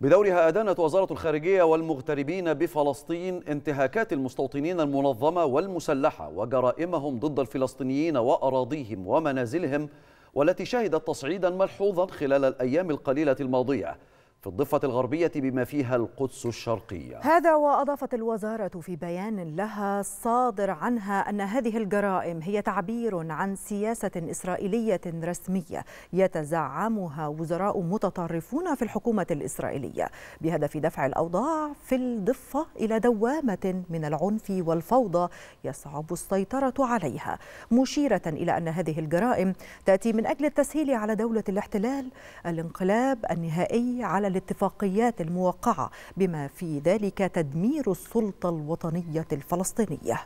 بدورها أدانت وزارة الخارجية والمغتربين بفلسطين انتهاكات المستوطنين المنظمة والمسلحة وجرائمهم ضد الفلسطينيين وأراضيهم ومنازلهم والتي شهدت تصعيدا ملحوظا خلال الأيام القليلة الماضية في الضفة الغربية بما فيها القدس الشرقية هذا وأضافت الوزارة في بيان لها صادر عنها أن هذه الجرائم هي تعبير عن سياسة إسرائيلية رسمية يتزعمها وزراء متطرفون في الحكومة الإسرائيلية بهدف دفع الأوضاع في الضفة إلى دوامة من العنف والفوضى يصعب السيطرة عليها مشيرة إلى أن هذه الجرائم تأتي من أجل التسهيل على دولة الاحتلال الانقلاب النهائي على الاتفاقيات الموقعة بما في ذلك تدمير السلطة الوطنية الفلسطينية